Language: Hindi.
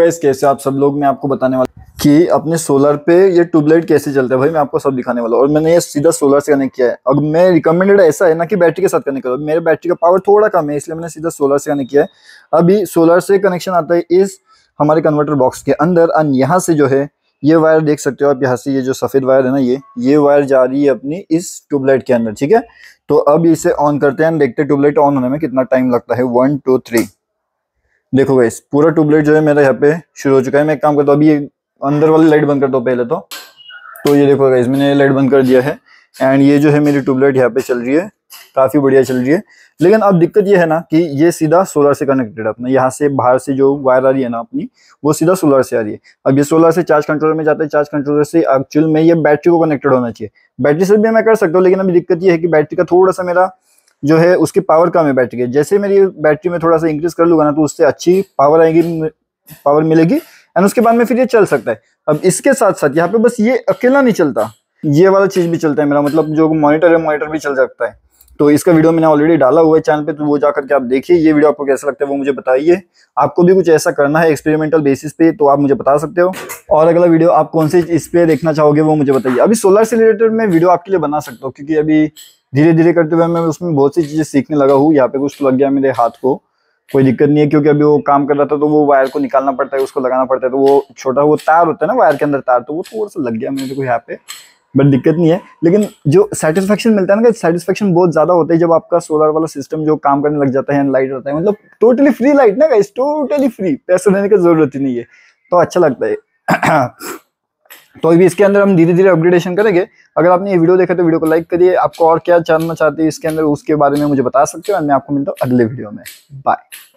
रिक्वेस्ट कैसे आप सब लोग मैं आपको बताने वाला कि अपने सोलर पे ये ट्यूबलाइट कैसे चलता है भाई मैं आपको सब दिखाने वाला और मैंने ये सीधा सोलर से कनेक्ट किया है अब मैं रिकमेंडेड ऐसा है ना कि बैटरी के साथ कनेक्ट करो मेरे बैटरी का पावर थोड़ा कम है इसलिए मैंने सीधा सोलर से कनेक्ट किया है अभी सोलर से कनेक्शन आता है इस हमारे कन्वर्टर बॉक्स के अंदर एंड यहाँ से जो है ये वायर देख सकते हो आप यहाँ से ये जो सफ़ेद वायर है ना ये ये वायर जा रही है अपनी इस ट्यूबलाइट के अंदर ठीक है तो अब इसे ऑन करते हैं देखते हैं ट्यूबलाइट ऑन होने में कितना टाइम लगता है वन टू थ्री देखो गाइस पूरा ट्यूबलाइट जो है मेरा यहाँ पे शुरू हो चुका है मैं एक काम करता हूँ अभी ये अंदर वाली लाइट बंद करता हूँ पहले तो तो ये देखो गाइस मैंने लाइट बंद कर दिया है एंड ये जो है मेरी ट्यूबलाइट यहाँ पे चल रही है काफ़ी बढ़िया चल रही है लेकिन अब दिक्कत ये है ना कि ये सीधा सोलर से कनेक्टेड है अपना यहाँ से बाहर से जो वायर आ रही है ना अपनी वो सीधा सोलर से आ रही है अब ये सोलर से चार्ज कंट्रोलर में जाता है चार्ज कंट्रोलर से एक्चुअल में ये बैटरी को कनेक्टेड होना चाहिए बैटरी से भी मैं कर सकता हूँ लेकिन अभी दिक्कत ये है कि बैटरी का थोड़ा सा मेरा जो है उसकी पावर कम है बैटरी की जैसे मेरी बैटरी में थोड़ा सा इंक्रीज कर लूंगा ना तो उससे अच्छी पावर आएगी पावर मिलेगी एंड उसके बाद में फिर ये चल सकता है अब इसके साथ साथ यहाँ पे बस ये अकेला नहीं चलता ये वाला चीज भी चलता है मेरा मतलब जो मॉनिटर है मॉनिटर भी चल सकता है तो इसका वीडियो मैंने ऑलरेडी डाला हुआ है चैनल पे तो वो जाकर के आप देखिए ये वीडियो आपको कैसा लगता है वो मुझे बताइए आपको भी कुछ ऐसा करना है एक्सपेरिमेंटल बेसिस पे तो आप मुझे बता सकते हो और अगला वीडियो आप कौन से इस पे देखना चाहोगे वो मुझे बताइए अभी सोलर से रिलेटेड मैं वीडियो आपके लिए बना सकता हूँ क्योंकि अभी धीरे धीरे करते हुए मैं उसमें बहुत सी चीज़ें सीखने लगा हूँ यहाँ पे कुछ लग गया मेरे हाथ को कोई दिक्कत नहीं है क्योंकि अभी वो काम कर रहा था तो वो वायर को निकालना पड़ता है उसको लगाना पड़ता है तो वो छोटा वो तार होता है ना वायर के अंदर तार तो वो थोड़ा सा लग गया मेरे को यहाँ पे बट दिक्कत नहीं है लेकिन जो सेटिस्फेक्शन मिलता है ना सेटिस्फेक्शन बहुत ज्यादा होता है जब आपका सोलर वाला सिस्टम जो काम करने लग जाता है लाइट रहता है मतलब टोटली फ्री लाइट ना इस टोटली फ्री पैसे देने की जरूरत ही नहीं है तो अच्छा लगता है तो अभी इसके अंदर हम धीरे धीरे अपग्रेडेशन करेंगे अगर आपने ये वीडियो देखा तो वीडियो को लाइक करिए आपको और क्या जानना चाहते हैं इसके अंदर उसके बारे में मुझे बता सकते हो और मैं आपको मिलता हूँ अगले वीडियो में बाय